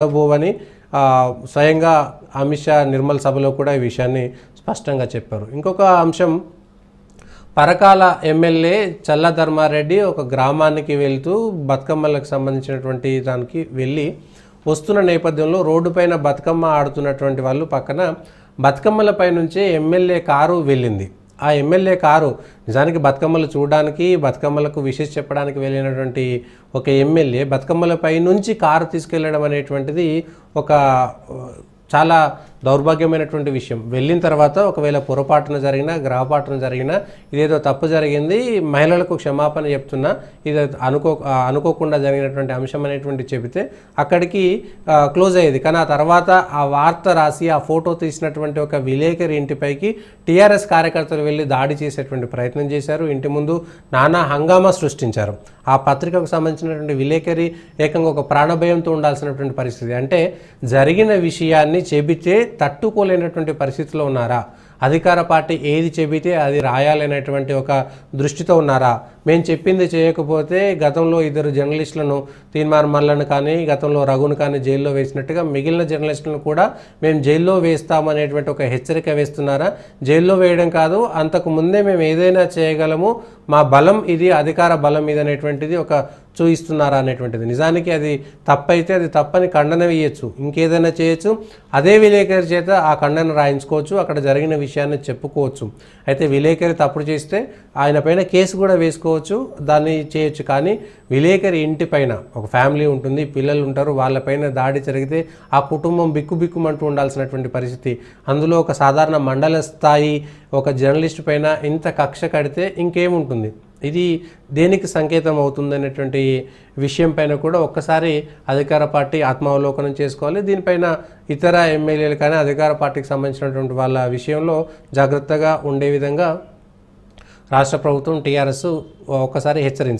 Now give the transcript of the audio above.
ఉండబోవని స్వయంగా అమిత్ షా నిర్మల్ సభలో కూడా ఈ విషయాన్ని స్పష్టంగా చెప్పారు ఇంకొక అంశం పరకాల ఎమ్మెల్యే చల్లధర్మారెడ్డి ఒక గ్రామానికి వెళ్తూ బతుకమ్మలకు సంబంధించినటువంటి దానికి వెళ్ళి వస్తున్న నేపథ్యంలో రోడ్డుపైన బతుకమ్మ ఆడుతున్నటువంటి వాళ్ళు పక్కన బతుకమ్మలపై నుంచే ఎమ్మెల్యే కారు వెళ్ళింది ఆ ఎమ్మెల్యే కారు నిజానికి బతుకమ్మలు చూడడానికి బతుకమ్మలకు విషెస్ చెప్పడానికి వెళ్ళినటువంటి ఒక ఎమ్మెల్యే బతుకమ్మలపై నుంచి కారు తీసుకెళ్ళడం అనేటువంటిది ఒక చాలా దౌర్భాగ్యమైనటువంటి విషయం వెళ్ళిన తర్వాత ఒకవేళ పొరపాటున జరిగినా గ్రహపాటున జరిగినా ఇదేదో తప్పు జరిగింది మహిళలకు క్షమాపణ చెప్తున్నా ఇది అనుకో అనుకోకుండా జరిగినటువంటి అంశం అనేటువంటి చెబితే అక్కడికి క్లోజ్ అయ్యేది కానీ ఆ తర్వాత ఆ వార్త రాసి ఆ ఫోటో తీసినటువంటి ఒక విలేకరి ఇంటిపైకి టీఆర్ఎస్ కార్యకర్తలు వెళ్ళి దాడి చేసేటువంటి ప్రయత్నం చేశారు ఇంటి ముందు నానా హంగామా సృష్టించారు ఆ పత్రికకు సంబంధించినటువంటి విలేకరి ఏకంగా ఒక ప్రాణభయంతో ఉండాల్సినటువంటి పరిస్థితి అంటే జరిగిన విషయాన్ని చెబితే తట్టుకోలేనటువంటి పరిస్థితిలో ఉన్నారా అధికార పార్టీ ఏది చెబితే అది రాయాలనేటువంటి ఒక దృష్టితో ఉన్నారా మేము చెప్పింది చేయకపోతే గతంలో ఇద్దరు జర్నలిస్టులను తీన్మార్ మల్లను కానీ గతంలో రఘును కానీ జైల్లో వేసినట్టుగా మిగిలిన జర్నలిస్టులను కూడా మేము జైల్లో వేస్తామనేటువంటి ఒక హెచ్చరిక వేస్తున్నారా జైల్లో వేయడం కాదు అంతకు ముందే మేము ఏదైనా చేయగలము మా బలం ఇది అధికార బలం ఇది అనేటువంటిది ఒక చూయిస్తున్నారా అనేటువంటిది నిజానికి అది తప్పైతే అది తప్పని ఖండన వేయచ్చు ఇంకేదైనా చేయొచ్చు అదే విలేకరి చేత ఆ ఖండన రాయించుకోవచ్చు అక్కడ జరిగిన విషయాన్ని చెప్పుకోవచ్చు అయితే విలేకరి తప్పుడు చేస్తే ఆయన పైన కేసు కూడా వేసుకోవచ్చు దాన్ని చేయొచ్చు కానీ విలేకరి ఇంటి పైన ఒక ఫ్యామిలీ ఉంటుంది పిల్లలు ఉంటారు వాళ్ళపైన దాడి జరిగితే ఆ కుటుంబం బిక్కుబిక్కుమంటూ ఉండాల్సినటువంటి పరిస్థితి అందులో ఒక సాధారణ మండల స్థాయి ఒక జర్నలిస్ట్ పైన ఇంత కక్ష కడితే ఇంకేముంటుంది ఇది దేనికి సంకేతం అవుతుంది అనేటువంటి విషయం పైన కూడా ఒక్కసారి అధికార పార్టీ ఆత్మావలోకనం చేసుకోవాలి దీనిపైన ఇతర ఎమ్మెల్యేలు కానీ అధికార పార్టీకి సంబంధించినటువంటి వాళ్ళ విషయంలో జాగ్రత్తగా ఉండే విధంగా రాష్ట్ర ప్రభుత్వం టీఆర్ఎస్ ఒక్కసారి హెచ్చరించారు